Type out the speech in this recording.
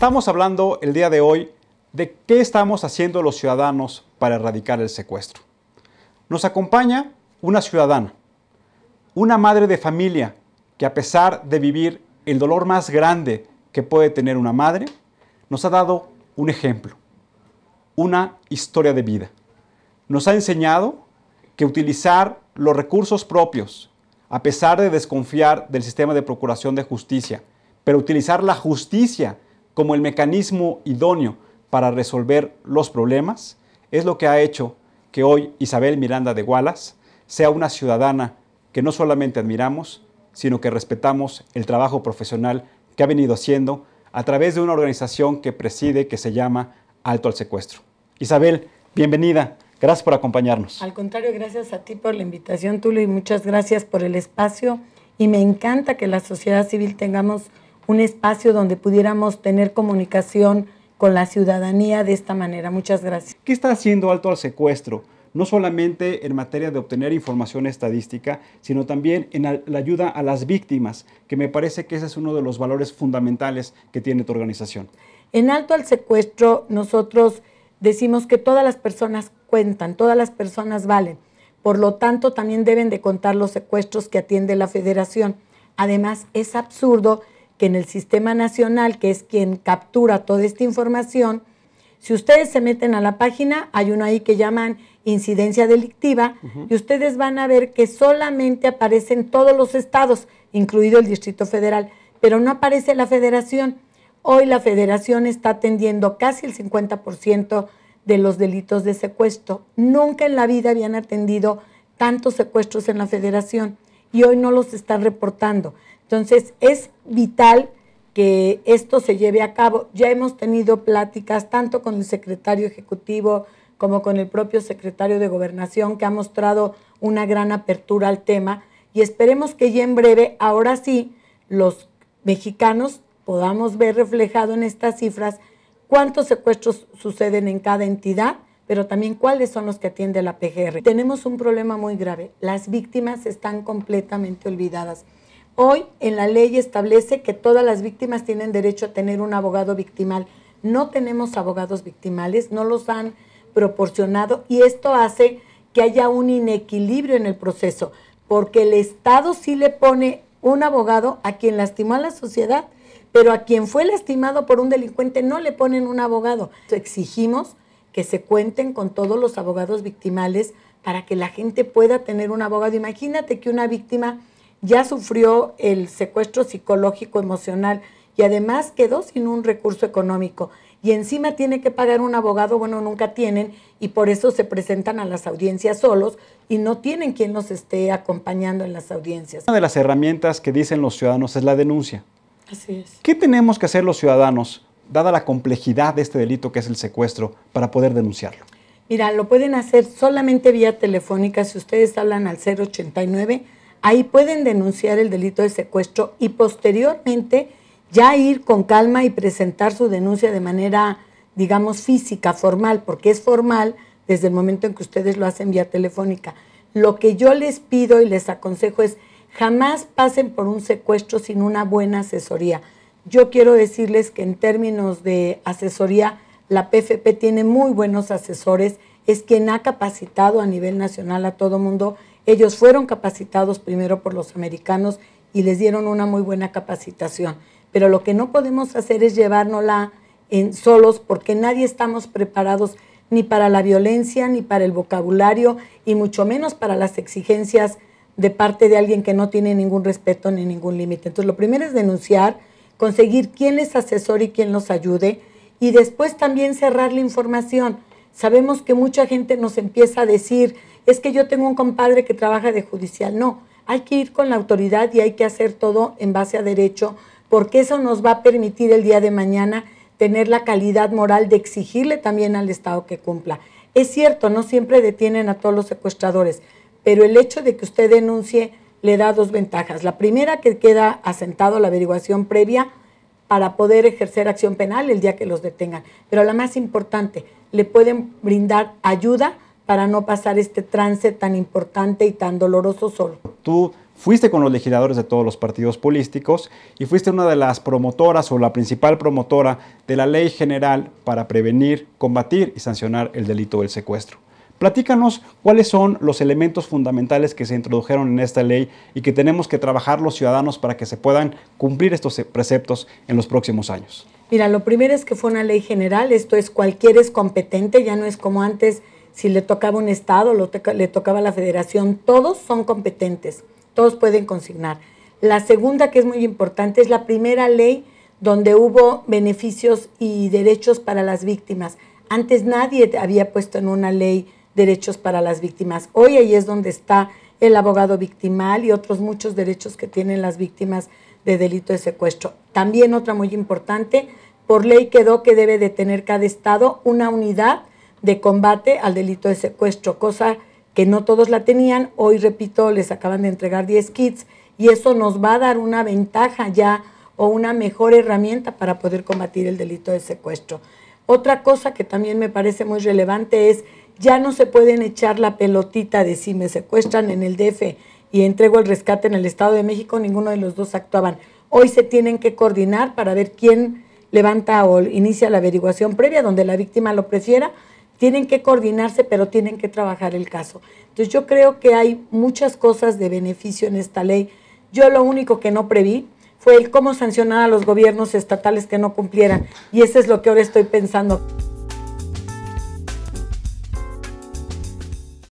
Estamos hablando el día de hoy de qué estamos haciendo los ciudadanos para erradicar el secuestro. Nos acompaña una ciudadana, una madre de familia que a pesar de vivir el dolor más grande que puede tener una madre, nos ha dado un ejemplo, una historia de vida. Nos ha enseñado que utilizar los recursos propios, a pesar de desconfiar del sistema de procuración de justicia, pero utilizar la justicia como el mecanismo idóneo para resolver los problemas, es lo que ha hecho que hoy Isabel Miranda de Gualas sea una ciudadana que no solamente admiramos, sino que respetamos el trabajo profesional que ha venido haciendo a través de una organización que preside que se llama Alto al Secuestro. Isabel, bienvenida. Gracias por acompañarnos. Al contrario, gracias a ti por la invitación, Tulio, y muchas gracias por el espacio. Y me encanta que la sociedad civil tengamos un espacio donde pudiéramos tener comunicación con la ciudadanía de esta manera. Muchas gracias. ¿Qué está haciendo Alto al Secuestro? No solamente en materia de obtener información estadística, sino también en la ayuda a las víctimas, que me parece que ese es uno de los valores fundamentales que tiene tu organización. En Alto al Secuestro nosotros decimos que todas las personas cuentan, todas las personas valen. Por lo tanto, también deben de contar los secuestros que atiende la federación. Además, es absurdo que en el Sistema Nacional, que es quien captura toda esta información, si ustedes se meten a la página, hay uno ahí que llaman incidencia delictiva, y ustedes van a ver que solamente aparecen todos los estados, incluido el Distrito Federal, pero no aparece la federación. Hoy la federación está atendiendo casi el 50% de los delitos de secuestro. Nunca en la vida habían atendido tantos secuestros en la federación y hoy no los están reportando. Entonces, es vital que esto se lleve a cabo. Ya hemos tenido pláticas tanto con el secretario ejecutivo como con el propio secretario de gobernación que ha mostrado una gran apertura al tema y esperemos que ya en breve, ahora sí, los mexicanos podamos ver reflejado en estas cifras cuántos secuestros suceden en cada entidad pero también cuáles son los que atiende la PGR. Tenemos un problema muy grave. Las víctimas están completamente olvidadas. Hoy en la ley establece que todas las víctimas tienen derecho a tener un abogado victimal. No tenemos abogados victimales, no los han proporcionado y esto hace que haya un inequilibrio en el proceso, porque el Estado sí le pone un abogado a quien lastimó a la sociedad, pero a quien fue lastimado por un delincuente no le ponen un abogado. Exigimos que se cuenten con todos los abogados victimales para que la gente pueda tener un abogado. Imagínate que una víctima ya sufrió el secuestro psicológico emocional y además quedó sin un recurso económico y encima tiene que pagar un abogado, bueno, nunca tienen y por eso se presentan a las audiencias solos y no tienen quien los esté acompañando en las audiencias. Una de las herramientas que dicen los ciudadanos es la denuncia. Así es. ¿Qué tenemos que hacer los ciudadanos dada la complejidad de este delito que es el secuestro, para poder denunciarlo? Mira, lo pueden hacer solamente vía telefónica si ustedes hablan al 089. Ahí pueden denunciar el delito de secuestro y posteriormente ya ir con calma y presentar su denuncia de manera, digamos, física, formal, porque es formal desde el momento en que ustedes lo hacen vía telefónica. Lo que yo les pido y les aconsejo es jamás pasen por un secuestro sin una buena asesoría yo quiero decirles que en términos de asesoría, la PFP tiene muy buenos asesores, es quien ha capacitado a nivel nacional a todo mundo. Ellos fueron capacitados primero por los americanos y les dieron una muy buena capacitación. Pero lo que no podemos hacer es llevárnosla en solos porque nadie estamos preparados ni para la violencia, ni para el vocabulario, y mucho menos para las exigencias de parte de alguien que no tiene ningún respeto ni ningún límite. Entonces, lo primero es denunciar, conseguir quién es asesor y quién los ayude y después también cerrar la información. Sabemos que mucha gente nos empieza a decir, es que yo tengo un compadre que trabaja de judicial. No, hay que ir con la autoridad y hay que hacer todo en base a derecho, porque eso nos va a permitir el día de mañana tener la calidad moral de exigirle también al Estado que cumpla. Es cierto, no siempre detienen a todos los secuestradores, pero el hecho de que usted denuncie le da dos ventajas. La primera, que queda asentado la averiguación previa para poder ejercer acción penal el día que los detengan. Pero la más importante, le pueden brindar ayuda para no pasar este trance tan importante y tan doloroso solo. Tú fuiste con los legisladores de todos los partidos políticos y fuiste una de las promotoras o la principal promotora de la ley general para prevenir, combatir y sancionar el delito del secuestro. Platícanos cuáles son los elementos fundamentales que se introdujeron en esta ley y que tenemos que trabajar los ciudadanos para que se puedan cumplir estos preceptos en los próximos años. Mira, lo primero es que fue una ley general, esto es cualquiera es competente, ya no es como antes, si le tocaba un estado, le tocaba la federación, todos son competentes, todos pueden consignar. La segunda que es muy importante es la primera ley donde hubo beneficios y derechos para las víctimas. Antes nadie había puesto en una ley derechos para las víctimas. Hoy ahí es donde está el abogado victimal y otros muchos derechos que tienen las víctimas de delito de secuestro. También otra muy importante, por ley quedó que debe de tener cada estado una unidad de combate al delito de secuestro, cosa que no todos la tenían. Hoy, repito, les acaban de entregar 10 kits y eso nos va a dar una ventaja ya o una mejor herramienta para poder combatir el delito de secuestro. Otra cosa que también me parece muy relevante es ya no se pueden echar la pelotita de si me secuestran en el DF y entrego el rescate en el Estado de México, ninguno de los dos actuaban. Hoy se tienen que coordinar para ver quién levanta o inicia la averiguación previa, donde la víctima lo prefiera. Tienen que coordinarse, pero tienen que trabajar el caso. Entonces yo creo que hay muchas cosas de beneficio en esta ley. Yo lo único que no preví fue el cómo sancionar a los gobiernos estatales que no cumplieran. Y eso es lo que ahora estoy pensando.